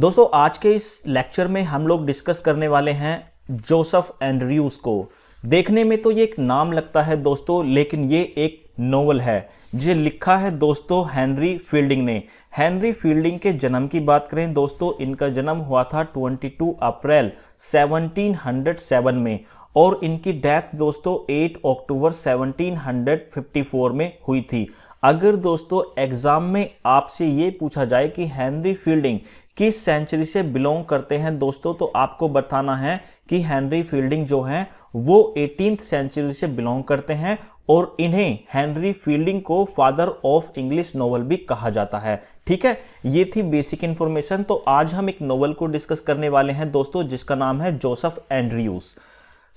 दोस्तों आज के इस लेक्चर में हम लोग डिस्कस करने वाले हैं जोसफ एंड्रयूज को देखने में तो ये एक नाम लगता है दोस्तों लेकिन ये एक नोवल है जिसे लिखा है दोस्तों हेनरी फील्डिंग ने हेनरी फील्डिंग के जन्म की बात करें दोस्तों इनका जन्म हुआ था 22 अप्रैल 1707 में और इनकी डेथ दोस्तों 8 अक्टूबर 1754 में हुई थी अगर दोस्तों एग्जाम में आपसे ये पूछा जाए कि हेनरी फील्डिंग किस सेंचुरी से बिलोंग करते हैं दोस्तों तो आपको बताना है कि हेनरी फील्डिंग जो है वो एटीन सेंचुरी से बिलोंग करते हैं और इन्हें हेनरी फील्डिंग को फादर ऑफ इंग्लिश नोवेल भी कहा जाता है ठीक है ये थी बेसिक इन्फॉर्मेशन तो आज हम एक नोवेल को डिस्कस करने वाले हैं दोस्तों जिसका नाम है जोसफ एंड्रियूस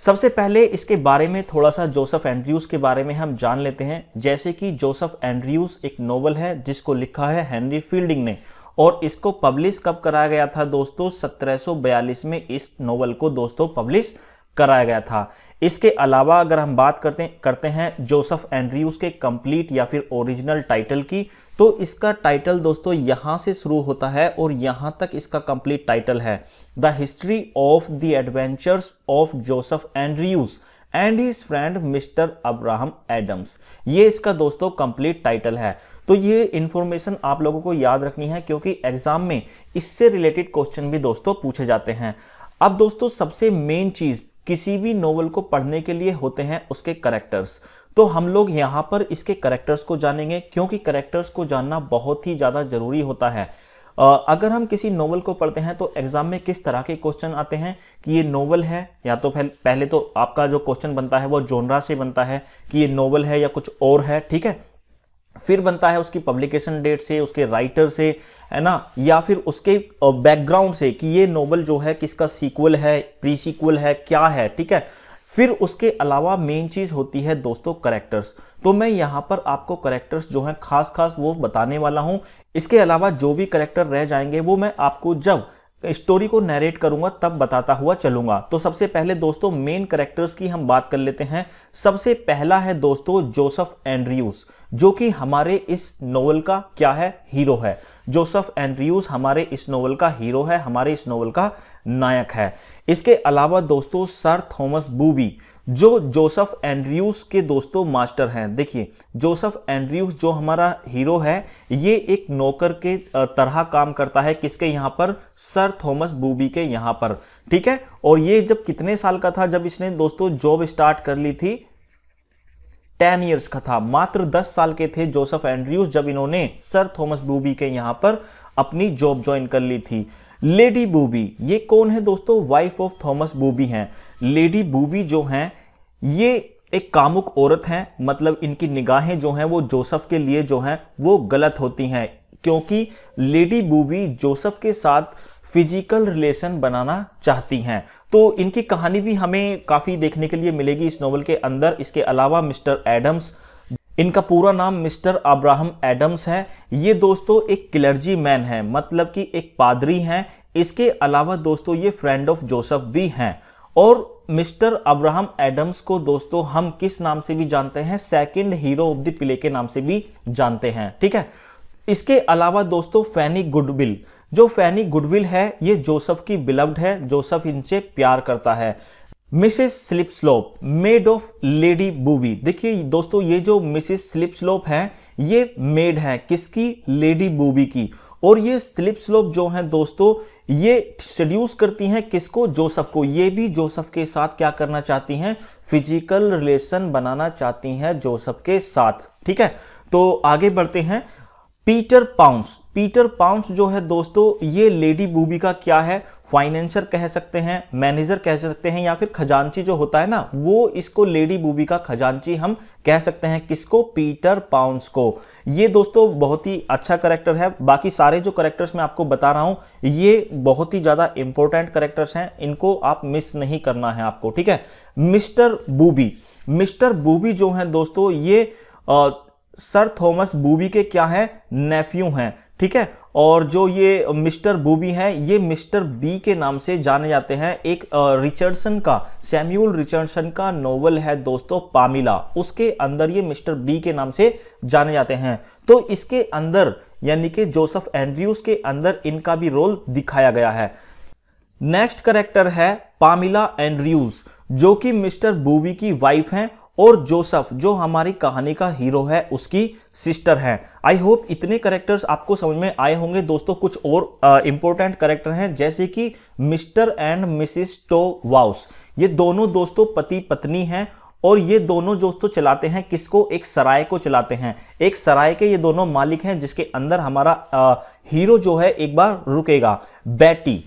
सबसे पहले इसके बारे में थोड़ा सा जोसेफ एंड्रयूज के बारे में हम जान लेते हैं जैसे कि जोसेफ एंड्रयूज एक नोवेल है जिसको लिखा है हेनरी फील्डिंग ने और इसको पब्लिश कब कराया गया था दोस्तों 1742 में इस नोवेल को दोस्तों पब्लिश कराया गया था इसके अलावा अगर हम बात करते करते हैं जोसफ एंड्रयूज के कंप्लीट या फिर ओरिजिनल टाइटल की तो इसका टाइटल दोस्तों यहाँ से शुरू होता है और यहाँ तक इसका कंप्लीट टाइटल है the history of the adventures of Joseph Andrews and his friend Mr Abraham Adams ये इसका दोस्तों कंप्लीट टाइटल है तो ये इन्फॉर्मेशन आप लोगों को याद रखनी है क्योंकि एग्जाम में इससे रिलेटेड क्वेश्चन भी दोस्तों पूछे जाते हैं अब दोस्तों सबसे मेन चीज किसी भी नोवेल को पढ़ने के लिए होते हैं उसके करेक्टर्स तो हम लोग यहाँ पर इसके करेक्टर्स को जानेंगे क्योंकि करेक्टर्स को जानना बहुत ही ज़्यादा ज़रूरी होता है अगर हम किसी नोवेल को पढ़ते हैं तो एग्जाम में किस तरह के क्वेश्चन आते हैं कि ये नोवेल है या तो पहले तो आपका जो क्वेश्चन बनता है वो जोनरा से बनता है कि ये नोवेल है या कुछ और है ठीक है फिर बनता है उसकी पब्लिकेशन डेट से उसके राइटर से है ना या फिर उसके बैकग्राउंड से कि ये नोवेल जो है किसका सीक्वल है प्री सीक्वल है क्या है ठीक है फिर उसके अलावा मेन चीज़ होती है दोस्तों करेक्टर्स तो मैं यहाँ पर आपको करेक्टर्स जो हैं खास खास वो बताने वाला हूँ इसके अलावा जो भी करेक्टर रह जाएंगे वो मैं आपको जब स्टोरी को नरेट करूंगा तब बताता हुआ चलूंगा तो सबसे पहले दोस्तों मेन करेक्टर्स की हम बात कर लेते हैं सबसे पहला है दोस्तों जोसफ एंड्रयूज जो कि हमारे इस नोवेल का क्या है हीरो है जोसफ एंड्रयूज हमारे इस नोवेल का हीरो है हमारे इस नोवेल का नायक है इसके अलावा दोस्तों सर थॉमस बूबी जो जोसफ एंड्रयूस के दोस्तों मास्टर हैं देखिए जोसफ एंड्रयूस जो हमारा हीरो है ये एक नौकर के तरह काम करता है किसके यहाँ पर सर थॉमस बूबी के यहाँ पर ठीक है और ये जब कितने साल का था जब इसने दोस्तों जॉब स्टार्ट कर ली थी टेन ईयर्स का था मात्र दस साल के थे जोसफ एंड्रयूस जब इन्होंने सर थॉमस बूबी के यहाँ पर अपनी जॉब ज्वाइन कर ली थी लेडी बूबी ये कौन है दोस्तों वाइफ ऑफ थॉमस बूबी हैं लेडी बूबी जो हैं ये एक कामुक औरत हैं मतलब इनकी निगाहें जो हैं वो जोसफ के लिए जो हैं वो गलत होती हैं क्योंकि लेडी बूबी जोसफ के साथ फिजिकल रिलेशन बनाना चाहती हैं तो इनकी कहानी भी हमें काफ़ी देखने के लिए मिलेगी इस नॉवल के अंदर इसके अलावा मिस्टर एडम्स इनका पूरा नाम मिस्टर अब्राहम एडम्स है ये दोस्तों एक क्लर्जी मैन है मतलब कि एक पादरी हैं इसके अलावा दोस्तों ये फ्रेंड ऑफ जोसफ भी हैं और मिस्टर अब्राहम एडम्स को दोस्तों हम किस नाम से भी जानते हैं second hero of the play के नाम से भी जानते हैं ठीक है इसके अलावा दोस्तों फैनी गुडविल जो फैनी गुडविल है ये जोसफ की बिलव्ड है जोसफ इनसे प्यार करता है Mrs Slipslop maid of Lady Booby देखिए दोस्तों ये जो मिसेस स्लिप स्लोप है ये मेड है किसकी लेडी बूबी की और ये स्लिप स्लोप जो है दोस्तों ये शेड्यूस करती हैं किसको जोसफ को ये भी जोसफ के साथ क्या करना चाहती हैं फिजिकल रिलेशन बनाना चाहती हैं जोसफ के साथ ठीक है तो आगे बढ़ते हैं पीटर पाउंस पीटर पाउंस जो है दोस्तों ये लेडी बूबी का क्या है फाइनेंसर कह सकते हैं मैनेजर कह सकते हैं या फिर खजांची जो होता है ना वो इसको लेडी बूबी का खजांची हम कह सकते हैं किसको पीटर पाउंस को ये दोस्तों बहुत ही अच्छा करेक्टर है बाकी सारे जो करेक्टर्स मैं आपको बता रहा हूँ ये बहुत ही ज़्यादा इंपॉर्टेंट करेक्टर्स हैं इनको आप मिस नहीं करना है आपको ठीक है मिस्टर बूबी मिस्टर बूबी जो हैं दोस्तों ये आ, सर थॉमस बूबी के क्या है नेफ्यू हैं ठीक है और जो ये मिस्टर बूबी हैं ये मिस्टर बी के नाम से जाने जाते हैं एक रिचर्डसन का सैम्यूल रिचर्डसन का नोवेल है दोस्तों पामिला उसके अंदर ये मिस्टर बी के नाम से जाने जाते हैं तो इसके अंदर यानी कि जोसेफ एंड्रयूज के अंदर इनका भी रोल दिखाया गया है नेक्स्ट करेक्टर है पामिला एंड्रयूज जो कि मिस्टर बूवी की वाइफ हैं और जोसफ जो हमारी कहानी का हीरो है उसकी सिस्टर है आई होप इतने करेक्टर्स आपको समझ में आए होंगे दोस्तों कुछ और इंपॉर्टेंट करेक्टर हैं जैसे कि Mr and Mrs Towwouse ये दोनों दोस्तों पति पत्नी हैं और ये दोनों दोस्तों चलाते हैं किसको एक सराय को चलाते हैं एक सराय के ये दोनों मालिक हैं जिसके अंदर हमारा आ, हीरो जो है एक बार रुकेगा बैटी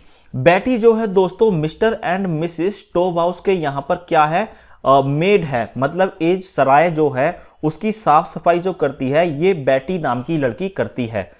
बैटी जो है दोस्तों मिस्टर एंड मिसिस टोबाउस के यहाँ पर क्या है मेड है मतलब एज सराय जो है उसकी साफ सफाई जो करती है ये बैटी नाम की लड़की करती है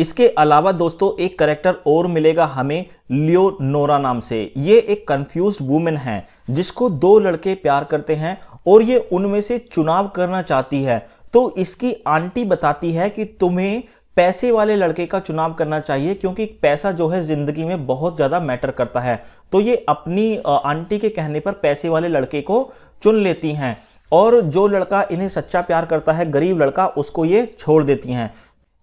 इसके अलावा दोस्तों एक करेक्टर और मिलेगा हमें लियोनोरा नाम से ये एक कंफ्यूज वूमेन है जिसको दो लड़के प्यार करते हैं और ये उनमें से चुनाव करना चाहती है तो इसकी आंटी बताती है कि तुम्हें पैसे वाले लड़के का चुनाव करना चाहिए क्योंकि पैसा जो है ज़िंदगी में बहुत ज़्यादा मैटर करता है तो ये अपनी आंटी के कहने पर पैसे वाले लड़के को चुन लेती हैं और जो लड़का इन्हें सच्चा प्यार करता है गरीब लड़का उसको ये छोड़ देती हैं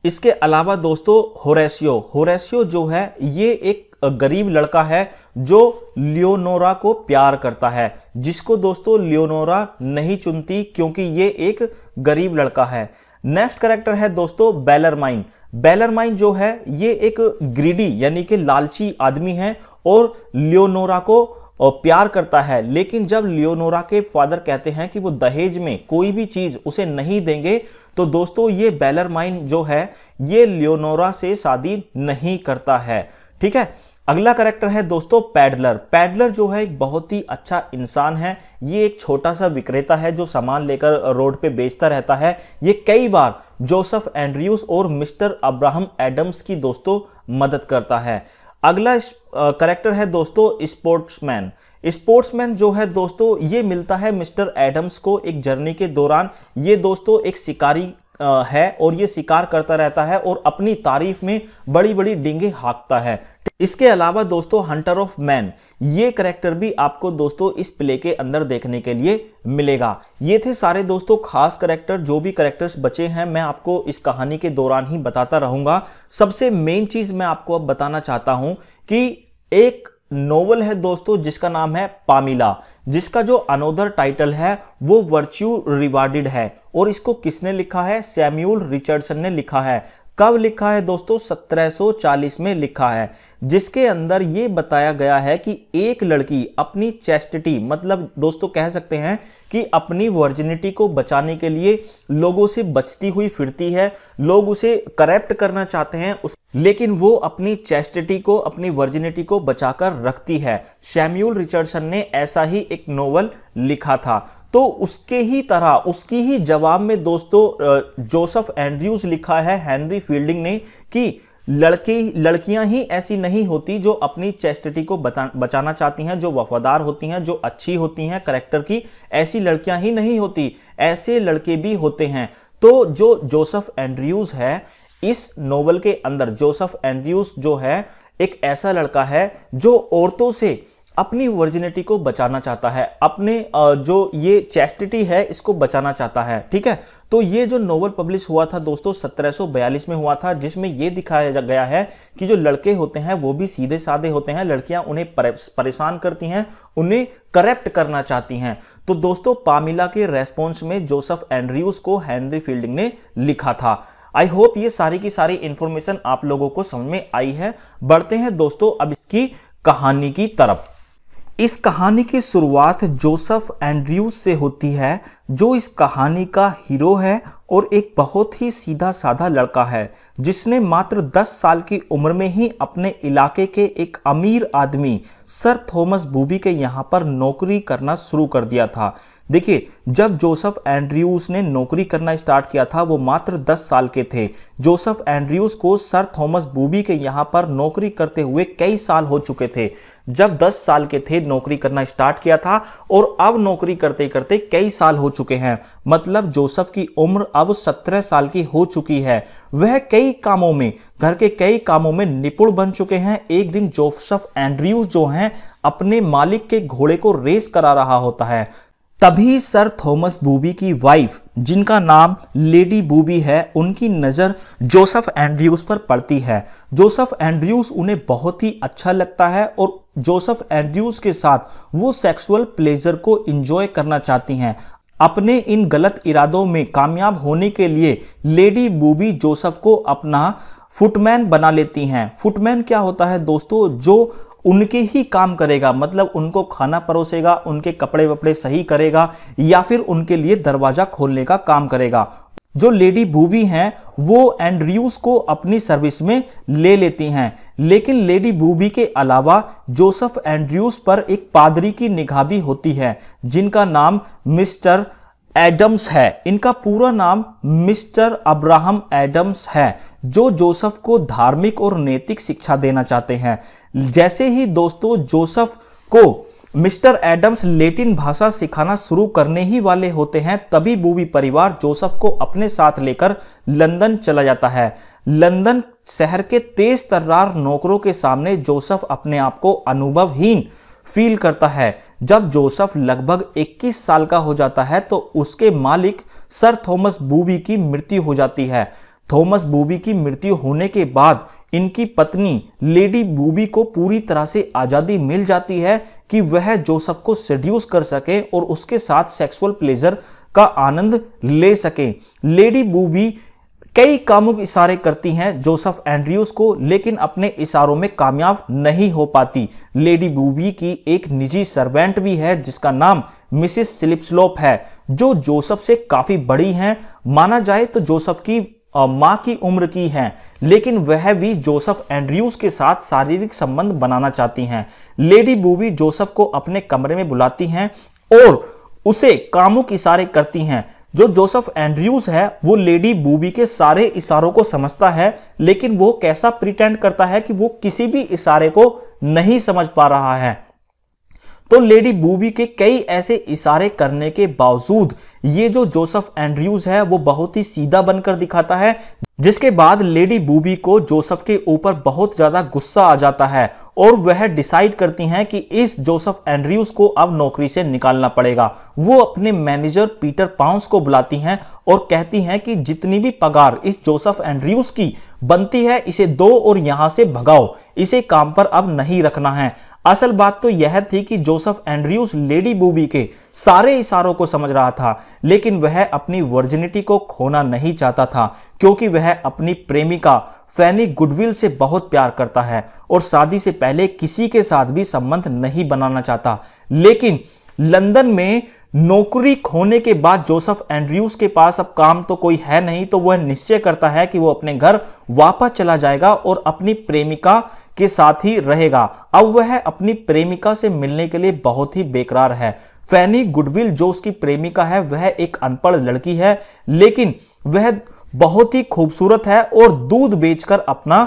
इसके अलावा दोस्तों होरेसियो होरेसियो जो है ये एक गरीब लड़का है जो लियोनोरा को प्यार करता है जिसको दोस्तों लियोनोरा नहीं चुनती क्योंकि ये एक गरीब लड़का है नेक्स्ट करेक्टर है दोस्तों बैलरमाइन बैलरमाइन जो है ये एक ग्रीडी यानी कि लालची आदमी है और लियोनोरा को प्यार करता है लेकिन जब लियोनोरा के फादर कहते हैं कि वो दहेज में कोई भी चीज़ उसे नहीं देंगे तो दोस्तों ये बैलरमाइन जो है ये लियोनोरा से शादी नहीं करता है ठीक है अगला करेक्टर है दोस्तों पैडलर पैडलर जो है एक बहुत ही अच्छा इंसान है ये एक छोटा सा विक्रेता है जो सामान लेकर रोड पे बेचता रहता है ये कई बार जोसेफ एंड्रयूस और मिस्टर अब्राहम एडम्स की दोस्तों मदद करता है अगला करेक्टर है दोस्तों स्पोर्ट्समैन स्पोर्ट्समैन जो है दोस्तों ये मिलता है मिस्टर एडम्स को एक जर्नी के दौरान ये दोस्तों एक शिकारी है और ये शिकार करता रहता है और अपनी तारीफ में बड़ी बड़ी डिंगे हाँकता है इसके अलावा दोस्तों हंटर ऑफ मैन ये करेक्टर भी आपको दोस्तों इस प्ले के अंदर देखने के लिए मिलेगा ये थे सारे दोस्तों खास करेक्टर जो भी करेक्टर्स बचे हैं मैं आपको इस कहानी के दौरान ही बताता रहूंगा सबसे मेन चीज मैं आपको अब बताना चाहता हूं कि एक नोवेल है दोस्तों जिसका नाम है पामिला जिसका जो अनोदर टाइटल है वो वर्च्यू रिवार्डेड है और इसको किसने लिखा है सैम्यूल रिचर्डसन ने लिखा है कब लिखा है दोस्तों 1740 में लिखा है जिसके अंदर ये बताया गया है कि एक लड़की अपनी चेस्टिटी मतलब दोस्तों कह सकते हैं कि अपनी वर्जिनिटी को बचाने के लिए लोगों से बचती हुई फिरती है लोग उसे करप्ट करना चाहते हैं उस लेकिन वो अपनी चेस्टिटी को अपनी वर्जिनिटी को बचाकर रखती है सैम्यूल रिचर्डसन ने ऐसा ही एक नोवल लिखा था तो उसके ही तरह उसकी ही जवाब में दोस्तों जोसफ एंड्रयूज लिखा है हेनरी फील्डिंग ने कि लड़के लड़कियां ही ऐसी नहीं होती जो अपनी चेस्टिटी को बता, बचाना चाहती हैं जो वफादार होती हैं जो अच्छी होती हैं करेक्टर की ऐसी लड़कियां ही नहीं होती ऐसे लड़के भी होते हैं तो जो जोसफ एंड्रयूज है इस नोवेल के अंदर जोसफ एंड्रयूज जो है एक ऐसा लड़का है जो औरतों से अपनी वर्जिनिटी को बचाना चाहता है अपने जो ये चेस्टिटी है इसको बचाना चाहता है ठीक है तो ये जो नोवल पब्लिश हुआ था दोस्तों 1742 में हुआ था जिसमें ये दिखाया गया है कि जो लड़के होते हैं वो भी सीधे साधे होते हैं लड़कियां उन्हें परेशान करती हैं उन्हें करेप्ट करना चाहती हैं तो दोस्तों पामिला के रेस्पॉन्स में जोसफ एंड्रियूस को हैनरी फील्डिंग ने लिखा था आई होप ये सारी की सारी इंफॉर्मेशन आप लोगों को समझ में आई है बढ़ते हैं दोस्तों अब इसकी कहानी की तरफ इस कहानी की शुरुआत जोसफ एंड्रयूज से होती है जो इस कहानी का हीरो है और एक बहुत ही सीधा साधा लड़का है जिसने मात्र 10 साल की उम्र में ही अपने इलाके के एक अमीर आदमी सर थॉमस बूबी के यहाँ पर नौकरी करना शुरू कर दिया था देखिए जब जोसेफ एंड्रयूज ने नौकरी करना स्टार्ट किया था वो मात्र 10 साल के थे जोसेफ एंड्रयूज को सर थॉमस बूबी के यहाँ पर नौकरी करते हुए कई साल हो चुके थे जब दस साल के थे नौकरी करना स्टार्ट किया था और अब नौकरी करते करते कई साल हो चुके हैं मतलब जोसेफ की उम्र अब सत्रह साल की हो चुकी है वह कई कामों में घर के कई कामों में निपुण बन चुके हैं एक दिन जोसफ एंड्रयूज जो हैं अपने मालिक के घोड़े को रेस करा रहा होता है तभी सर थॉमस बूबी की वाइफ जिनका नाम लेडी बूबी है उनकी नज़र जोसफ एंड्रयूज पर पड़ती है जोसफ एंड्रयूज उन्हें बहुत ही अच्छा लगता है और जोसफ एंड्रयूज के साथ वो सेक्सुअल प्लेजर को इंजॉय करना चाहती हैं अपने इन गलत इरादों में कामयाब होने के लिए लेडी बूबी जोसफ को अपना फुटमैन बना लेती हैं फुटमैन क्या होता है दोस्तों जो उनके ही काम करेगा मतलब उनको खाना परोसेगा उनके कपड़े वपड़े सही करेगा या फिर उनके लिए दरवाज़ा खोलने का काम करेगा जो लेडी बूबी हैं वो एंड्रयूज को अपनी सर्विस में ले लेती हैं लेकिन लेडी बूबी के अलावा जोसेफ एंड्रयूज पर एक पादरी की निगाह भी होती है जिनका नाम मिस्टर एडम्स है इनका पूरा नाम मिस्टर अब्राहम एडम्स है जो जोसेफ को धार्मिक और नैतिक शिक्षा देना चाहते हैं जैसे ही दोस्तों जोसेफ को मिस्टर एडम्स लेटिन भाषा सिखाना शुरू करने ही वाले होते हैं तभी बूबी परिवार जोसेफ को अपने साथ लेकर लंदन चला जाता है लंदन शहर के तेज तर्रार नौकरों के सामने जोसेफ अपने आप को अनुभवहीन फील करता है जब जोसेफ लगभग 21 साल का हो जाता है तो उसके मालिक सर थॉमस बूबी की मृत्यु हो जाती है थॉमस बूबी की मृत्यु होने के बाद इनकी पत्नी लेडी बूबी को पूरी तरह से आज़ादी मिल जाती है कि वह जोसफ को सेड्यूस कर सके और उसके साथ सेक्सुअल प्लेजर का आनंद ले सके लेडी बूबी कई काम इशारे करती हैं जोसफ एंड्रयूज को लेकिन अपने इशारों में कामयाब नहीं हो पाती लेडी बूबी की एक निजी सर्वेंट भी है जिसका नाम मिसिस सिलिप्सलोप है जो जोसफ से काफ़ी बड़ी हैं माना जाए तो जोसफ की माँ की उम्र की हैं लेकिन वह भी जोसफ एंड्रयूज के साथ शारीरिक संबंध बनाना चाहती हैं लेडी बूबी जोसफ को अपने कमरे में बुलाती हैं और उसे कामुक इशारे करती हैं जो जोसफ एंड्रयूज है वो लेडी बूबी के सारे इशारों को समझता है लेकिन वो कैसा प्रिटेंड करता है कि वो किसी भी इशारे को नहीं समझ पा रहा है तो लेडी बूबी के कई ऐसे इशारे करने के बावजूद ये जो जोसफ एंड्रयूज है वो बहुत ही सीधा बनकर दिखाता है जिसके बाद लेडी बूबी को जोसफ के ऊपर बहुत ज़्यादा गुस्सा आ जाता है और वह डिसाइड करती हैं कि इस जोसफ एंड्रयूज को अब नौकरी से निकालना पड़ेगा वो अपने मैनेजर पीटर पाउंस को बुलाती हैं और कहती हैं कि जितनी भी पगार इस जोसफ एंड्रयूज की बनती है इसे दो और यहां से भगाओ इसे काम पर अब नहीं रखना है असल बात तो यह थी कि जोसेफ एंड्रयूज लेडी बूबी के सारे इशारों को समझ रहा था लेकिन वह अपनी वर्जिनिटी को खोना नहीं चाहता था क्योंकि वह अपनी प्रेमिका फैनी गुडविल से बहुत प्यार करता है और शादी से पहले किसी के साथ भी संबंध नहीं बनाना चाहता लेकिन लंदन में नौकरी खोने के बाद जोसेफ एंड्रयूज के पास अब काम तो कोई है नहीं तो वह निश्चय करता है कि वह अपने घर वापस चला जाएगा और अपनी प्रेमिका के साथ ही रहेगा अब वह अपनी प्रेमिका से मिलने के लिए बहुत ही बेकरार है फैनी गुडविल जो उसकी प्रेमिका है वह एक अनपढ़ लड़की है लेकिन वह बहुत ही खूबसूरत है और दूध बेचकर अपना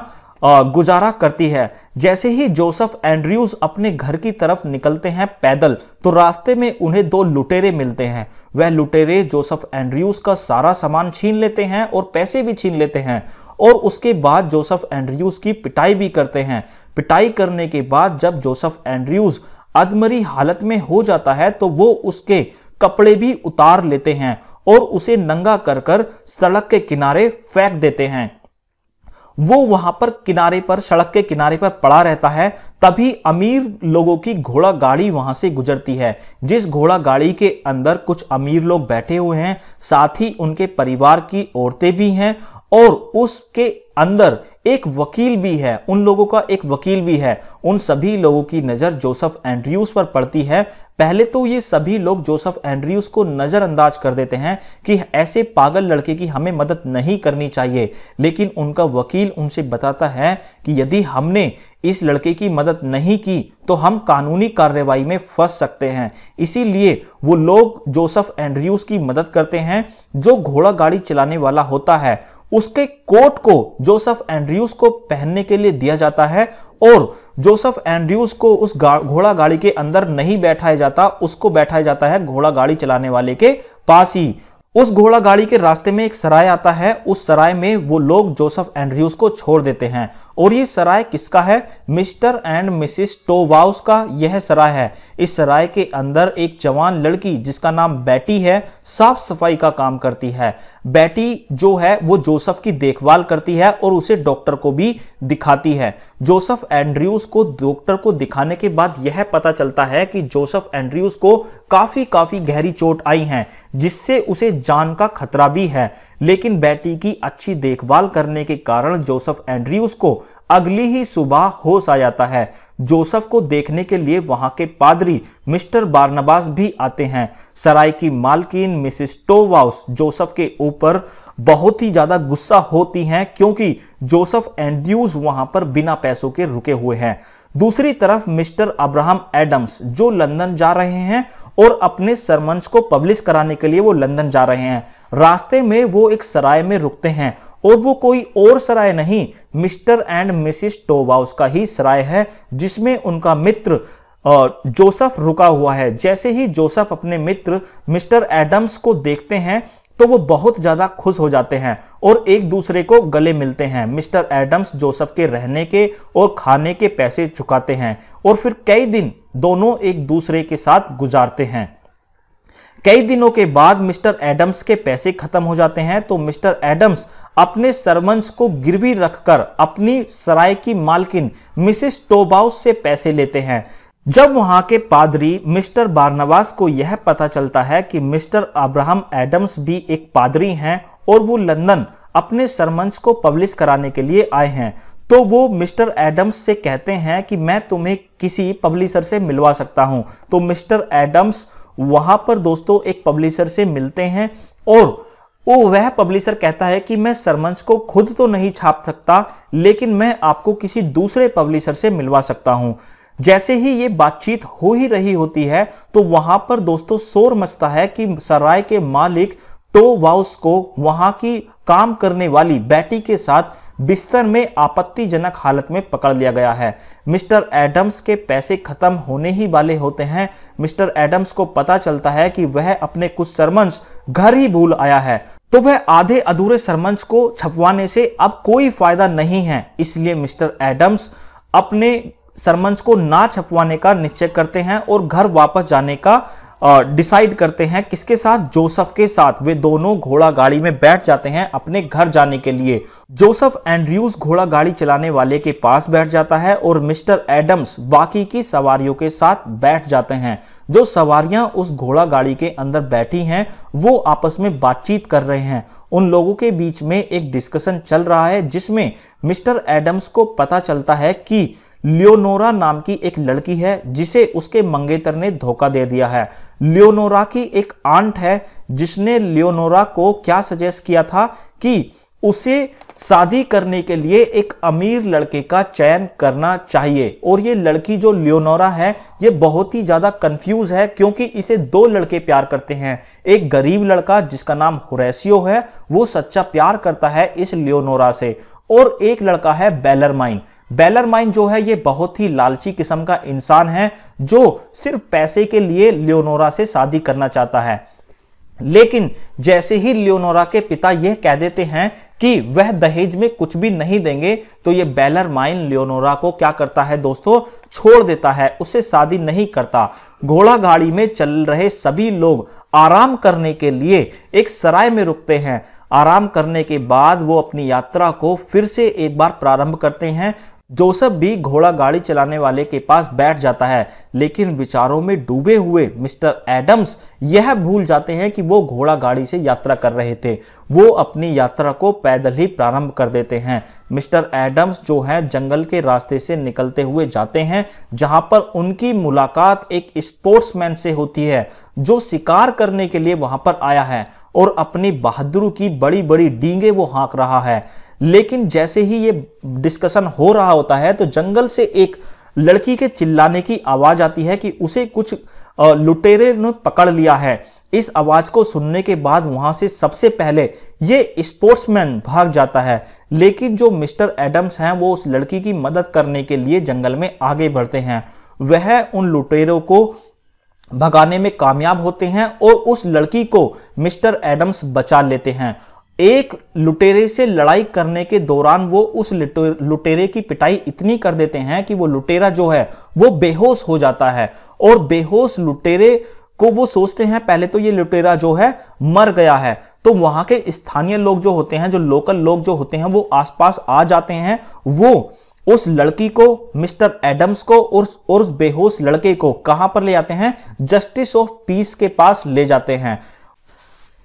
गुजारा करती है जैसे ही जोसेफ एंड्रयूज अपने घर की तरफ निकलते हैं पैदल तो रास्ते में उन्हें दो लुटेरे मिलते हैं वह लुटेरे जोसेफ एंड्रयूज का सारा सामान छीन लेते हैं और पैसे भी छीन लेते हैं और उसके बाद जोसेफ एंड्रयूज की पिटाई भी करते हैं पिटाई करने के बाद जब जोसेफ एंड्रयूज अधमरी हालत में हो जाता है तो वो उसके कपड़े भी उतार लेते हैं और उसे नंगा कर कर सड़क के किनारे फेंक देते हैं वो वहां पर किनारे पर सड़क के किनारे पर पड़ा रहता है तभी अमीर लोगों की घोड़ा गाड़ी वहां से गुजरती है जिस घोड़ा गाड़ी के अंदर कुछ अमीर लोग बैठे हुए हैं साथ ही उनके परिवार की औरतें भी हैं और उसके अंदर एक वकील भी है उन लोगों का एक वकील भी है उन सभी लोगों की नज़र जोसफ एंड्रयूज पर पड़ती है पहले तो ये सभी लोग जोसफ एंड्रयूज को नज़रअंदाज कर देते हैं कि ऐसे पागल लड़के की हमें मदद नहीं करनी चाहिए लेकिन उनका वकील उनसे बताता है कि यदि हमने इस लड़के की मदद नहीं की तो हम कानूनी कार्रवाई में फंस सकते हैं इसीलिए वो लोग जोसफ एंड्रयूज की मदद करते हैं जो घोड़ा गाड़ी चलाने वाला होता है उसके कोट को जोसेफ एंड्रयूज को पहनने के लिए दिया जाता है और जोसेफ एंड्रयूज को उस गा, घोड़ा गाड़ी के अंदर नहीं बैठाया जाता उसको बैठाया जाता है घोड़ा गाड़ी चलाने वाले के पास ही उस घोड़ा गाड़ी के रास्ते में एक सराय आता है उस सराय में वो लोग जोसेफ एंड्रयूज को छोड़ देते हैं और ये सराय किसका है मिस्टर एंड मिसिस टोवाउस का यह सराय है इस सराय के अंदर एक जवान लड़की जिसका नाम बैटी है साफ सफाई का काम करती है बैटी जो है वो जोसफ की देखभाल करती है और उसे डॉक्टर को भी दिखाती है जोसफ एंड्रयूज को डॉक्टर को दिखाने के बाद यह पता चलता है कि जोसफ एंड्रयूज को काफी काफी गहरी चोट आई है जिससे उसे जान का खतरा भी है लेकिन बेटी की अच्छी देखभाल करने के कारण जोसेफ एंड्रयूज को अगली ही सुबह होश आ जाता है जोसेफ को देखने के लिए वहां के पादरी मिस्टर बार्नबास भी आते हैं सराय की मालकिन मिसिस टोवाउस जोसेफ के ऊपर बहुत ही ज्यादा गुस्सा होती हैं क्योंकि जोसेफ एंड्रयूज वहां पर बिना पैसों के रुके हुए हैं दूसरी तरफ मिस्टर अब्राहम एडम्स जो लंदन जा रहे हैं और अपने सरमंच को पब्लिश कराने के लिए वो लंदन जा रहे हैं रास्ते में वो एक सराय में रुकते हैं और वो कोई और सराय नहीं मिस्टर एंड मिसिस टोबाउस का ही सराय है जिसमें उनका मित्र जोसफ रुका हुआ है जैसे ही जोसफ अपने मित्र मिस्टर एडम्स को देखते हैं तो वो बहुत ज़्यादा खुश हो जाते हैं और एक दूसरे को गले मिलते हैं मिस्टर एडम्स जोसेफ के रहने के और खाने के पैसे चुकाते हैं और फिर कई दिन दोनों एक दूसरे के साथ गुजारते हैं कई दिनों के बाद मिस्टर एडम्स के पैसे खत्म हो जाते हैं तो मिस्टर एडम्स अपने सरमंस को गिरवी रखकर अपनी सराय की मालकिन मिसेस टोबाउस से पैसे लेते हैं जब वहां के पादरी मिस्टर बारनवास को यह पता चलता है कि मिस्टर अब्राहम एडम्स भी एक पादरी हैं और वो लंदन अपने सरमंस को पब्लिश कराने के लिए आए हैं तो वो मिस्टर एडम्स से कहते हैं कि मैं तुम्हें किसी पब्लिशर से मिलवा सकता हूं तो मिस्टर एडम्स वहां पर दोस्तों एक पब्लिशर से मिलते हैं और वो वह पब्लिशर कहता है कि मैं सरमंस को खुद तो नहीं छाप सकता लेकिन मैं आपको किसी दूसरे पब्लिशर से मिलवा सकता हूं जैसे ही ये बातचीत हो ही रही होती है तो वहां पर दोस्तों शोर मचता है कि सराय के मालिक टो वाउस को वहां की काम करने वाली बैटी के साथ बिस्तर में आपत्तिजनक हालत में पकड़ लिया गया है मिस्टर एडम्स के पैसे खत्म होने ही वाले होते हैं मिस्टर एडम्स को पता चलता है कि वह अपने कुछ सरमंस घर ही भूल आया है तो वह आधे अधूरे सरमंस को छपवाने से अब कोई फायदा नहीं है इसलिए मिस्टर एडम्स अपने सरमंच को ना छपवाने का निश्चय करते हैं और घर वापस जाने का डिसाइड करते हैं किसके साथ जोसफ के साथ वे दोनों घोड़ा गाड़ी में बैठ जाते हैं अपने घर जाने के लिए जोसफ एंड्रयूज घोड़ा गाड़ी चलाने वाले के पास बैठ जाता है और मिस्टर एडम्स बाकी की सवारियों के साथ बैठ जाते हैं जो सवारियां उस घोड़ा गाड़ी के अंदर बैठी हैं वो आपस में बातचीत कर रहे हैं उन लोगों के बीच में एक डिस्कशन चल रहा है जिसमें मिस्टर एडम्स को पता चलता है कि लियोनोरा नाम की एक लड़की है जिसे उसके मंगेतर ने धोखा दे दिया है लियोनोरा की एक आंट है जिसने लियोनोरा को क्या सजेस्ट किया था कि उसे शादी करने के लिए एक अमीर लड़के का चयन करना चाहिए और ये लड़की जो लियोनोरा है ये बहुत ही ज़्यादा कंफ्यूज है क्योंकि इसे दो लड़के प्यार करते हैं एक गरीब लड़का जिसका नाम हुरैसियो है वो सच्चा प्यार करता है इस लियोनोरा से और एक लड़का है बैलर माइन जो है ये बहुत ही लालची किस्म का इंसान है जो सिर्फ पैसे के लिए लियोनोरा से शादी करना चाहता है लेकिन जैसे ही लियोनोरा के पिता यह कह देते हैं कि वह दहेज में कुछ भी नहीं देंगे तो यह बैलर माइन लियोनोरा को क्या करता है दोस्तों छोड़ देता है उसे शादी नहीं करता घोड़ा गाड़ी में चल रहे सभी लोग आराम करने के लिए एक सराय में रुकते हैं आराम करने के बाद वो अपनी यात्रा को फिर से एक बार प्रारंभ करते हैं जोसेफ भी घोड़ा गाड़ी चलाने वाले के पास बैठ जाता है लेकिन विचारों में डूबे हुए मिस्टर एडम्स यह भूल जाते हैं कि वो घोड़ा गाड़ी से यात्रा कर रहे थे वो अपनी यात्रा को पैदल ही प्रारंभ कर देते हैं मिस्टर एडम्स जो है जंगल के रास्ते से निकलते हुए जाते हैं जहां पर उनकी मुलाकात एक स्पोर्ट्समैन से होती है जो शिकार करने के लिए वहां पर आया है और अपनी बहादुरु की बड़ी बड़ी डींगे वो हाँक रहा है लेकिन जैसे ही ये डिस्कशन हो रहा होता है तो जंगल से एक लड़की के चिल्लाने की आवाज आती है कि उसे कुछ लुटेरे ने पकड़ लिया है इस आवाज को सुनने के बाद वहां से सबसे पहले ये स्पोर्ट्समैन भाग जाता है लेकिन जो मिस्टर एडम्स हैं वो उस लड़की की मदद करने के लिए जंगल में आगे बढ़ते हैं वह उन लुटेरों को भगाने में कामयाब होते हैं और उस लड़की को मिस्टर एडम्स बचा लेते हैं एक लुटेरे से लड़ाई करने के दौरान वो उस लुटेरे की पिटाई इतनी कर देते हैं कि वो लुटेरा जो है वो बेहोश हो जाता है और बेहोश लुटेरे को वो सोचते हैं पहले तो ये लुटेरा जो है मर गया है तो वहां के स्थानीय लोग जो होते हैं जो लोकल लोग जो होते हैं वो आसपास आ जाते हैं वो उस लड़की को मिस्टर एडम्स को और और बेहोश लड़के को कहां पर ले जाते हैं जस्टिस ऑफ पीस के पास ले जाते हैं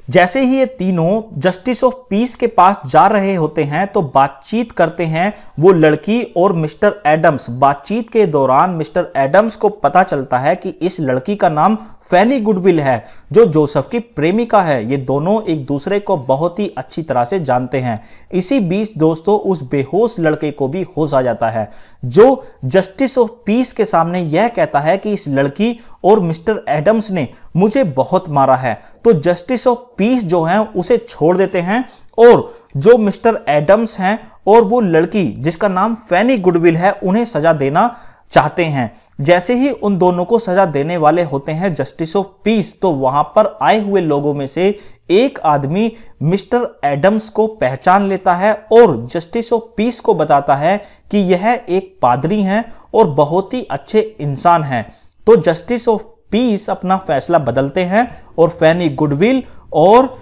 जैसे ही ये तीनों जस्टिस ऑफ पीस के पास जा रहे होते हैं तो बातचीत करते हैं वो लड़की और मिस्टर एडम्स बातचीत के दौरान मिस्टर एडम्स को पता चलता है कि इस लड़की का नाम फैनी गुडविल है जो जोसेफ की प्रेमिका है ये दोनों एक दूसरे को बहुत ही अच्छी तरह से जानते हैं इसी बीच दोस्तों उस बेहोश लड़के को भी होश आ जाता है जो जस्टिस ऑफ पीस के सामने यह कहता है कि इस लड़की और मिस्टर एडम्स ने मुझे बहुत मारा है तो जस्टिस ऑफ पीस जो है उसे छोड़ देते हैं और जो मिस्टर एडम्स हैं और वो लड़की जिसका नाम फैनी गुडविल है उन्हें सजा देना चाहते हैं जैसे ही उन दोनों को सजा देने वाले होते हैं जस्टिस ऑफ पीस तो वहां पर आए हुए लोगों में से एक आदमी मिस्टर एडम्स को पहचान लेता है और जस्टिस ऑफ पीस को बताता है कि यह एक पादरी हैं और बहुत ही अच्छे इंसान हैं तो जस्टिस ऑफ पीस अपना फैसला बदलते हैं और फैनी गुडविल और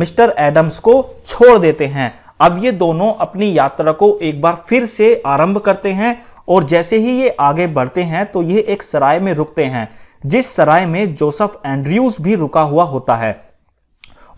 मिस्टर एडम्स को छोड़ देते हैं अब ये दोनों अपनी यात्रा को एक बार फिर से आरंभ करते हैं और जैसे ही ये आगे बढ़ते हैं तो ये एक सराय में रुकते हैं जिस सराय में जोसफ एंड्रयूज भी रुका हुआ होता है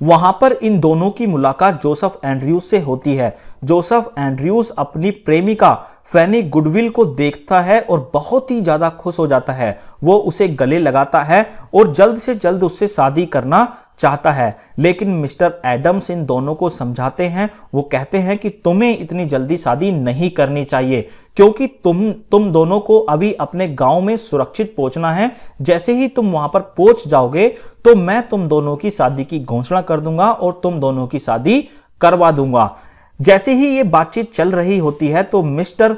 वहां पर इन दोनों की मुलाकात जोसफ एंड्रयूज से होती है जोसफ एंड्रयूज अपनी प्रेमिका फैनी गुडविल को देखता है और बहुत ही ज्यादा खुश हो जाता है वो उसे गले लगाता है और जल्द से जल्द उससे शादी करना चाहता है लेकिन मिस्टर एडम्स इन दोनों को समझाते हैं वो कहते हैं कि तुम्हें इतनी जल्दी शादी नहीं करनी चाहिए क्योंकि तुम तुम दोनों को अभी अपने गांव में सुरक्षित पहुंचना है जैसे ही तुम वहां पर पहुंच जाओगे तो मैं तुम दोनों की शादी की घोषणा कर दूंगा और तुम दोनों की शादी करवा दूंगा जैसे ही ये बातचीत चल रही होती है तो मिस्टर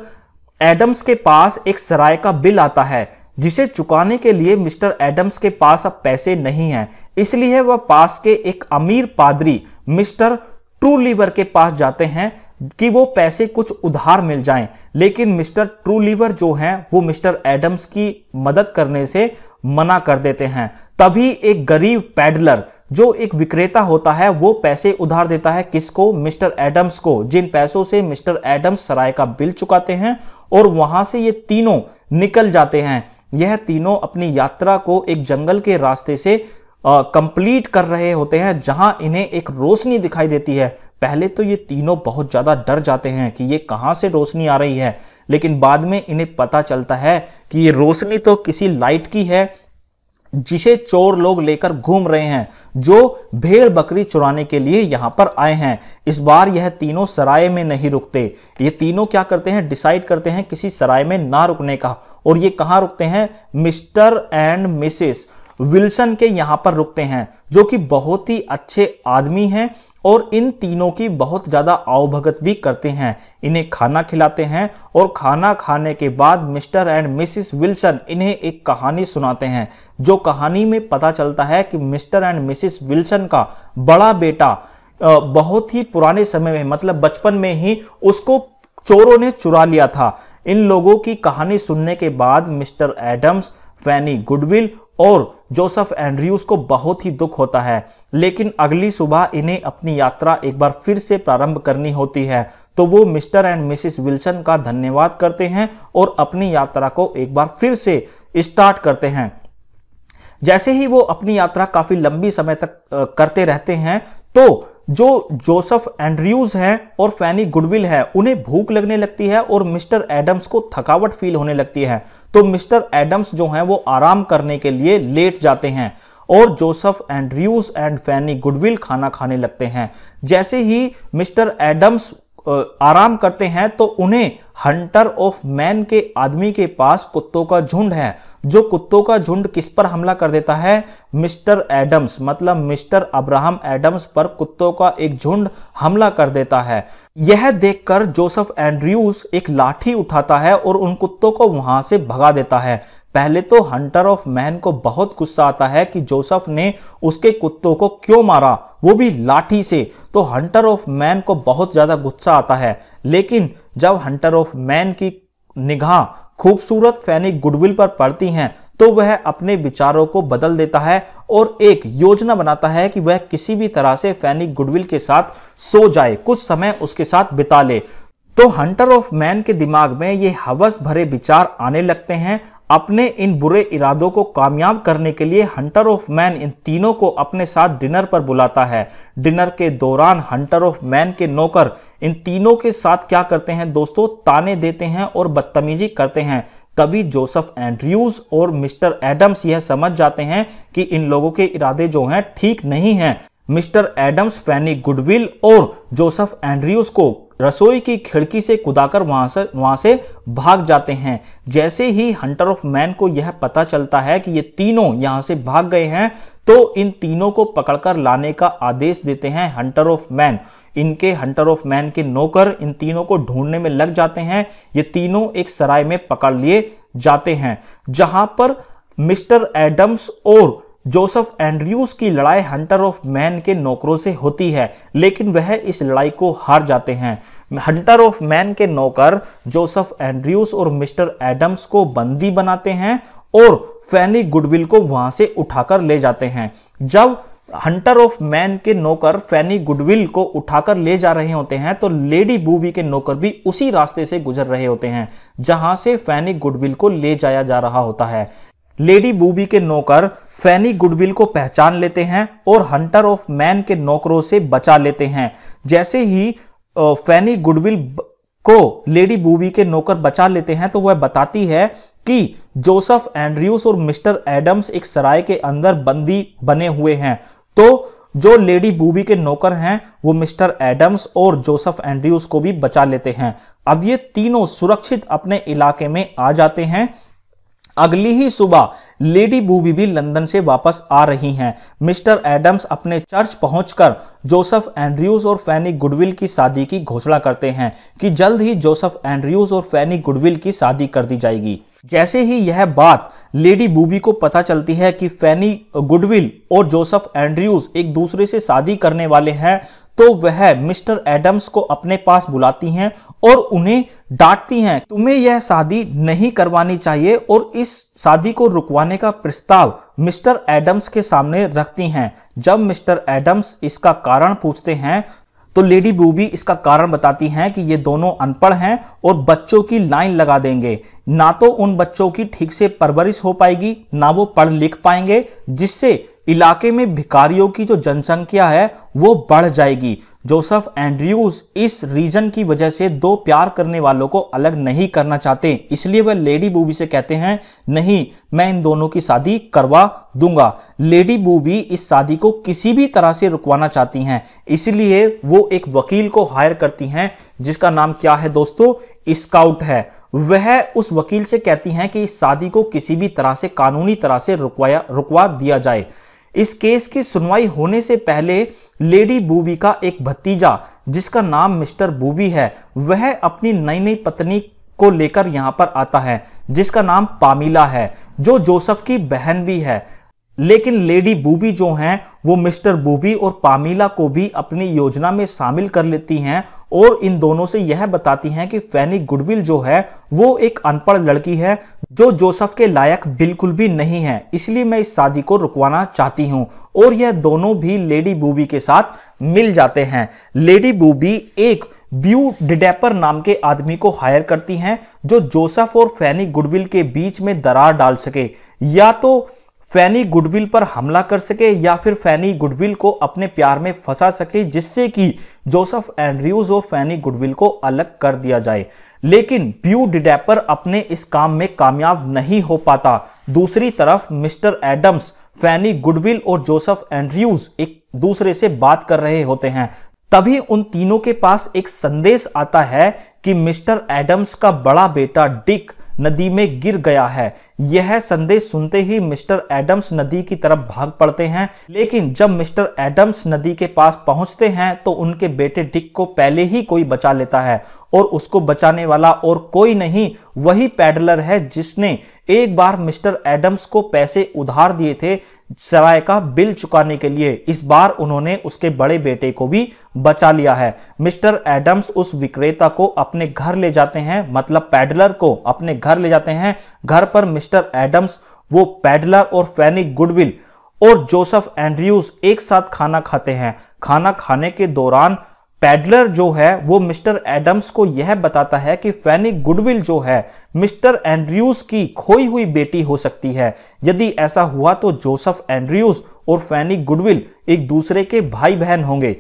एडम्स के पास एक सराय का बिल आता है जिसे चुकाने के लिए मिस्टर एडम्स के पास अब पैसे नहीं हैं इसलिए वह पास के एक अमीर पादरी मिस्टर ट्रू लीवर के पास जाते हैं कि वो पैसे कुछ उधार मिल जाएं लेकिन मिस्टर ट्रू लीवर जो हैं वो मिस्टर एडम्स की मदद करने से मना कर देते हैं तभी एक गरीब पैडलर जो एक विक्रेता होता है वो पैसे उधार देता है किसको मिस्टर एडम्स को जिन पैसों से मिस्टर एडम्स सराय का बिल चुकाते हैं और वहां से ये तीनों निकल जाते हैं यह तीनों अपनी यात्रा को एक जंगल के रास्ते से कंप्लीट कर रहे होते हैं जहां इन्हें एक रोशनी दिखाई देती है पहले तो ये तीनों बहुत ज़्यादा डर जाते हैं कि ये कहाँ से रोशनी आ रही है लेकिन बाद में इन्हें पता चलता है कि ये रोशनी तो किसी लाइट की है जिसे चोर लोग लेकर घूम रहे हैं जो भेड़ बकरी चुराने के लिए यहां पर आए हैं इस बार यह तीनों सराय में नहीं रुकते ये तीनों क्या करते हैं डिसाइड करते हैं किसी सराय में ना रुकने का और ये कहां रुकते हैं मिस्टर एंड मिसेस विल्सन के यहां पर रुकते हैं जो कि बहुत ही अच्छे आदमी हैं और इन तीनों की बहुत ज़्यादा आवभगत भी करते हैं इन्हें खाना खिलाते हैं और खाना खाने के बाद मिस्टर एंड मिसिस विल्सन इन्हें एक कहानी सुनाते हैं जो कहानी में पता चलता है कि मिस्टर एंड मिसिस विल्सन का बड़ा बेटा बहुत ही पुराने समय में मतलब बचपन में ही उसको चोरों ने चुरा लिया था इन लोगों की कहानी सुनने के बाद मिस्टर एडम्स फैनी गुडविल और जोसफ एंड्रयूज को बहुत ही दुख होता है लेकिन अगली सुबह इन्हें अपनी यात्रा एक बार फिर से प्रारंभ करनी होती है तो वो मिस्टर एंड मिसिस विल्सन का धन्यवाद करते हैं और अपनी यात्रा को एक बार फिर से स्टार्ट करते हैं जैसे ही वो अपनी यात्रा काफ़ी लंबी समय तक करते रहते हैं तो जो जोसफ एंड्रयूज हैं और फैनी गुडविल है उन्हें भूख लगने लगती है और मिस्टर एडम्स को थकावट फील होने लगती है तो मिस्टर एडम्स जो हैं वो आराम करने के लिए लेट जाते हैं और Joseph Andrews and Fanny Goodwill खाना खाने लगते हैं जैसे ही मिस्टर एडम्स आराम करते हैं तो उन्हें हंटर ऑफ मैन के आदमी के पास कुत्तों का झुंड है जो कुत्तों का झुंड किस पर हमला कर देता है मिस्टर एडम्स मतलब मिस्टर अब्राहम एडम्स पर कुत्तों का एक झुंड हमला कर देता है यह देखकर जोसेफ एंड्रयूज एक लाठी उठाता है और उन कुत्तों को वहां से भगा देता है पहले तो हंटर ऑफ मैन को बहुत गुस्सा आता है कि जोसफ ने उसके कुत्तों को क्यों मारा वो भी लाठी से तो हंटर ऑफ मैन को बहुत ज़्यादा गुस्सा आता है लेकिन जब हंटर ऑफ मैन की निगाह खूबसूरत फैनिक गुडविल पर पड़ती हैं तो वह अपने विचारों को बदल देता है और एक योजना बनाता है कि वह किसी भी तरह से फैनिक गुडविल के साथ सो जाए कुछ समय उसके साथ बिता ले तो हंटर ऑफ मैन के दिमाग में ये हवस भरे विचार आने लगते हैं अपने इन बुरे इरादों को कामयाब करने के लिए हंटर ऑफ मैन इन तीनों को अपने साथ डिनर पर बुलाता है डिनर के दौरान हंटर ऑफ मैन के नौकर इन तीनों के साथ क्या करते हैं दोस्तों ताने देते हैं और बदतमीजी करते हैं तभी जोसेफ एंड्रयूज और मिस्टर एडम्स यह समझ जाते हैं कि इन लोगों के इरादे जो हैं ठीक नहीं हैं मिस्टर एडम्स फैनी गुडविल और जोसेफ एंड्रयूज को रसोई की खिड़की से कुदाकर वहां से वहां से भाग जाते हैं जैसे ही हंटर ऑफ मैन को यह पता चलता है कि ये तीनों यहां से भाग गए हैं तो इन तीनों को पकड़कर लाने का आदेश देते हैं हंटर ऑफ मैन इनके हंटर ऑफ मैन के नौकर इन तीनों को ढूंढने में लग जाते हैं ये तीनों एक सराय में पकड़ लिए जाते हैं जहां पर मिस्टर एडम्स और जोसेफ एंड्रयूज की लड़ाई हंटर ऑफ मैन के नौकरों से होती है लेकिन वह इस लड़ाई को हार जाते हैं हंटर ऑफ मैन के नौकर जोसेफ एंड्रयूज और मिस्टर एडम्स को बंदी बनाते हैं और फैनी गुडविल को वहां से उठाकर ले जाते हैं जब हंटर ऑफ मैन के नौकर फैनी गुडविल को उठाकर ले जा रहे होते हैं तो लेडी बूबी के नौकर भी उसी रास्ते से गुजर रहे होते हैं जहां से फैनी गुडविल को ले जाया जा रहा होता है लेडी बूबी के नौकर फैनी गुडविल को पहचान लेते हैं और हंटर ऑफ मैन के नौकरों से बचा लेते हैं जैसे ही फैनी गुडविल को लेडी बूबी के नौकर बचा लेते हैं तो वह बताती है कि जोसेफ एंड्रयूस और मिस्टर एडम्स एक सराय के अंदर बंदी बने हुए हैं तो जो लेडी बूबी के नौकर हैं वो मिस्टर एडम्स और जोसेफ एंड्रयूस को भी बचा लेते हैं अब ये तीनों सुरक्षित अपने इलाके में आ जाते हैं अगली ही सुबह लेडी बूबी भी लंदन से वापस आ रही हैं मिस्टर एडम्स अपने चर्च पहुंचकर जोसेफ एंड्रयूज और फैनी गुडविल की शादी की घोषणा करते हैं कि जल्द ही जोसेफ एंड्रयूज और फैनी गुडविल की शादी कर दी जाएगी जैसे ही यह बात लेडी बूबी को पता चलती है कि फैनी गुडविल और जोसेफ एंड्रयूज एक दूसरे से शादी करने वाले हैं तो वह मिस्टर एडम्स को अपने पास बुलाती हैं और उन्हें डांटती हैं तुम्हें यह शादी नहीं करवानी चाहिए और इस शादी को रुकवाने का प्रस्ताव मिस्टर एडम्स के सामने रखती हैं जब मिस्टर एडम्स इसका कारण पूछते हैं तो लेडी बूबी इसका कारण बताती हैं कि ये दोनों अनपढ़ हैं और बच्चों की लाइन लगा देंगे ना तो उन बच्चों की ठीक से परवरिश हो पाएगी ना वो पढ़ लिख पाएंगे जिससे इलाके में भिकारियों की जो जनसंख्या है वो बढ़ जाएगी जोसेफ एंड्रयूज इस रीजन की वजह से दो प्यार करने वालों को अलग नहीं करना चाहते इसलिए वह लेडी बूबी से कहते हैं नहीं मैं इन दोनों की शादी करवा दूंगा लेडी बूबी इस शादी को किसी भी तरह से रुकवाना चाहती हैं इसलिए वो एक वकील को हायर करती हैं जिसका नाम क्या है दोस्तों स्काउट है वह उस वकील से कहती हैं कि इस शादी को किसी भी तरह से कानूनी तरह से रुकवाया रुकवा दिया जाए इस केस की सुनवाई होने से पहले लेडी बूबी का एक भतीजा जिसका नाम मिस्टर बूबी है वह अपनी नई नई पत्नी को लेकर यहाँ पर आता है जिसका नाम पामिला है जो जोसफ की बहन भी है लेकिन लेडी बूबी जो हैं वो मिस्टर बूबी और पामीला को भी अपनी योजना में शामिल कर लेती हैं और इन दोनों से यह बताती हैं कि फैनी गुडविल जो है वो एक अनपढ़ लड़की है जो जोसफ के लायक बिल्कुल भी नहीं है इसलिए मैं इस शादी को रुकवाना चाहती हूँ और यह दोनों भी लेडी बूबी के साथ मिल जाते हैं लेडी बूबी एक ब्यू डिडेपर नाम के आदमी को हायर करती हैं जो जोसफ और फैनी गुडविल के बीच में दरार डाल सके या तो फैनी गुडविल पर हमला कर सके या फिर फैनी गुडविल को अपने प्यार में फंसा सके जिससे कि जोसेफ एंड्रयूज और फैनी गुडविल को अलग कर दिया जाए लेकिन प्यू डिडेपर अपने इस काम में कामयाब नहीं हो पाता दूसरी तरफ मिस्टर एडम्स फैनी गुडविल और जोसेफ एंड्रयूज एक दूसरे से बात कर रहे होते हैं तभी उन तीनों के पास एक संदेश आता है कि मिस्टर एडम्स का बड़ा बेटा डिक नदी में गिर गया है यह संदेश सुनते ही मिस्टर एडम्स नदी की तरफ भाग पड़ते हैं लेकिन जब मिस्टर एडम्स नदी के पास पहुंचते हैं तो उनके बेटे डिक को पहले ही कोई बचा लेता है और उसको बचाने वाला और कोई नहीं वही पैडलर है जिसने एक बार मिस्टर एडम्स को पैसे उधार दिए थे सराय का बिल चुकाने के लिए इस बार उन्होंने उसके बड़े बेटे को भी बचा लिया है मिस्टर एडम्स उस विक्रेता को अपने घर ले जाते हैं मतलब पैडलर को अपने घर ले जाते हैं घर पर मिस्टर एडम्स वो पैडलर और फैनी गुडविल और जोसेफ एंड्रयूज एक साथ खाना खाते हैं खाना खाने के दौरान पैडलर जो है वो मिस्टर एडम्स को यह बताता है कि फैनी गुडविल जो है मिस्टर एंड्रयूज की खोई हुई बेटी हो सकती है यदि ऐसा हुआ तो जोसफ एंड्रयूज और फैनी गुडविल एक दूसरे के भाई बहन होंगे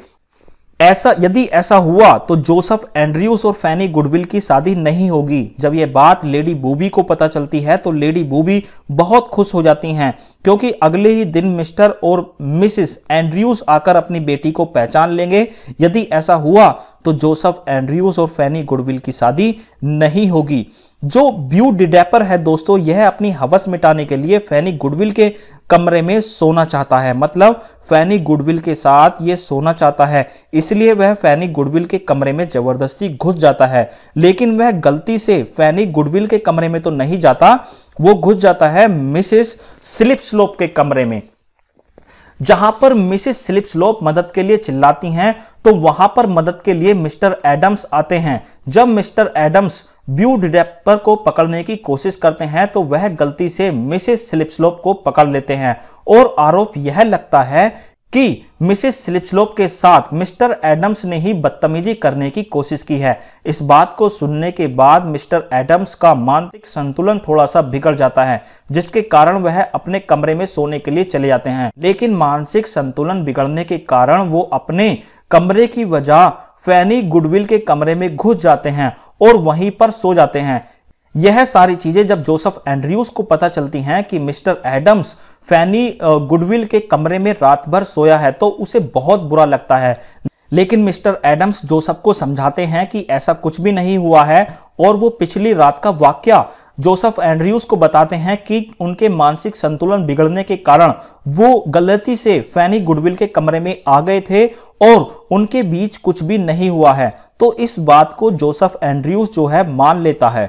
ऐसा यदि ऐसा हुआ तो जोसफ एंड्रयूस और फैनी गुडविल की शादी नहीं होगी जब यह बात लेडी बूबी को पता चलती है तो लेडी बूबी बहुत खुश हो जाती हैं क्योंकि अगले ही दिन मिस्टर और मिसिस एंड्रयूस आकर अपनी बेटी को पहचान लेंगे यदि ऐसा हुआ तो जोसफ एंड्रयूस और फैनी गुडविल की शादी नहीं होगी जो ब्यू डिडेपर है दोस्तों यह अपनी हवस मिटाने के लिए फैनी गुडविल के कमरे में सोना चाहता है मतलब फैनी गुडविल के साथ ये सोना चाहता है इसलिए वह फैनी गुडविल के कमरे में जबरदस्ती घुस जाता है लेकिन वह गलती से फैनी गुडविल के कमरे में तो नहीं जाता वो घुस जाता है मिसेस स्लिप स्लोप के कमरे में जहां पर मिसेस स्लिप स्लोप मदद के लिए चिल्लाती हैं तो वहां पर मदद के लिए मिस्टर एडम्स आते हैं जब मिस्टर एडम्स ब्यू डिडेपर को पकड़ने की कोशिश करते हैं तो वह गलती से मिसेस स्लिप स्लोप को पकड़ लेते हैं और आरोप यह लगता है कि मिसेस स्लिपस्लोप के साथ मिस्टर एडम्स ने ही बदतमीजी करने की कोशिश की है इस बात को सुनने के बाद मिस्टर एडम्स का मानसिक संतुलन थोड़ा सा बिगड़ जाता है जिसके कारण वह अपने कमरे में सोने के लिए चले जाते हैं लेकिन मानसिक संतुलन बिगड़ने के कारण वो अपने कमरे की वजह फैनी गुडविल के कमरे में घुस जाते हैं और वहीं पर सो जाते हैं यह सारी चीजें जब जोसफ एंड्रयूज को पता चलती हैं कि मिस्टर एडम्स फैनी गुडविल के कमरे में रात भर सोया है तो उसे बहुत बुरा लगता है लेकिन मिस्टर एडम्स जोसफ को समझाते हैं कि ऐसा कुछ भी नहीं हुआ है और वो पिछली रात का वाक्य जोसफ एंड्रयूज को बताते हैं कि उनके मानसिक संतुलन बिगड़ने के कारण वो गलती से फैनी गुडविल के कमरे में आ गए थे और उनके बीच कुछ भी नहीं हुआ है तो इस बात को जोसफ एंड्रयूज जो है मान लेता है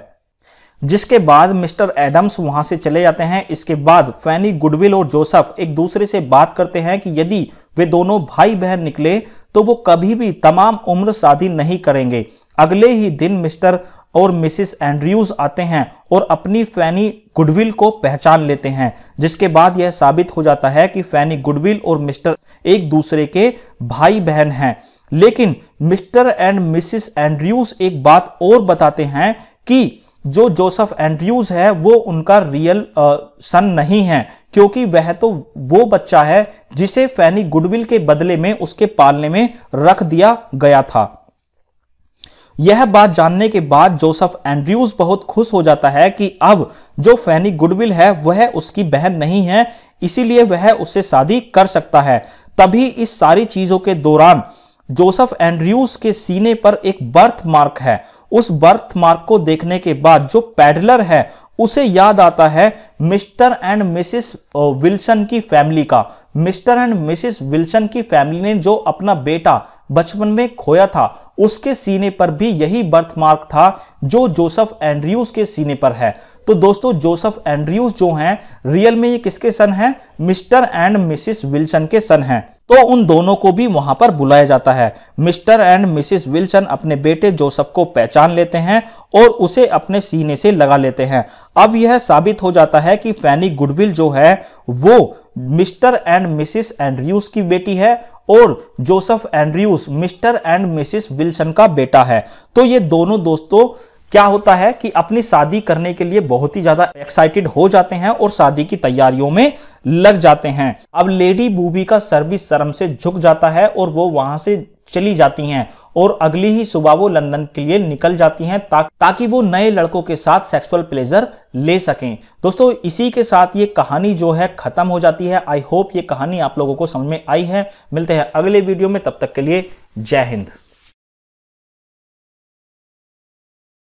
जिसके बाद मिस्टर एडम्स वहां से चले जाते हैं इसके बाद फैनी गुडविल और जोसफ एक दूसरे से बात करते हैं कि यदि वे दोनों भाई बहन निकले तो वो कभी भी तमाम उम्र शादी नहीं करेंगे अगले ही दिन मिस्टर और मिसिस एंड्रयूज आते हैं और अपनी फैनी गुडविल को पहचान लेते हैं जिसके बाद यह साबित हो जाता है कि फैनी गुडविल और मिस्टर एक दूसरे के भाई बहन हैं लेकिन मिस्टर एंड मिसिस एंड्रयूज एक बात और बताते हैं कि जो जोसफ एंड्रयूज है वो उनका रियल सन नहीं है क्योंकि वह तो वो बच्चा है जिसे फैनी गुडविल के बदले में उसके पालने में रख दिया गया था यह बात जानने के बाद जोसफ एंड्रयूज बहुत खुश हो जाता है कि अब जो फैनी गुडविल है वह उसकी बहन नहीं है इसीलिए वह उससे शादी कर सकता है तभी इस सारी चीजों के दौरान जोसफ एंड्रयूज के सीने पर एक बर्थ मार्क है उस बर्थ मार्क को देखने के बाद जो पैडलर है उसे याद आता है मिस्टर एंड मिसिस विल्सन की फैमिली का मिस्टर एंड मिसिस विल्सन की फैमिली ने जो अपना बेटा बचपन में खोया था उसके सीने पर भी यही बर्थमार्क था जो जोसफ एंड्रयूज के सीने पर है तो दोस्तों जोसफ एंड्रयूज जो हैं रियल में ये किसके सन हैं मिस्टर एंड मिसिस विल्सन के सन हैं तो उन दोनों को भी वहां पर बुलाया जाता है मिस्टर एंड मिसिस विल्सन अपने बेटे जोसेफ को पहचान लेते हैं और उसे अपने सीने से लगा लेते हैं अब यह साबित हो जाता है है कि फैनी गुडविल जो है वो मिस्टर एंड मिसिस एंड्रयूज की बेटी है और Joseph Andrews mister and missus Wilson का बेटा है तो ये दोनों दोस्तों क्या होता है कि अपनी शादी करने के लिए बहुत ही ज्यादा एक्साइटेड हो जाते हैं और शादी की तैयारियों में लग जाते हैं अब लेडी बूबी का सर भी शर्म से झुक जाता है और वो वहां से चली जाती हैं और अगली ही सुबह वो लंदन के लिए निकल जाती हैं ता, ताकि वो नए लड़कों के साथ सेक्सुअल प्लेजर ले सकें दोस्तों इसी के साथ ये कहानी जो है खत्म हो जाती है आई होप ये कहानी आप लोगों को समझ में आई है मिलते हैं अगले वीडियो में तब तक के लिए जय हिंद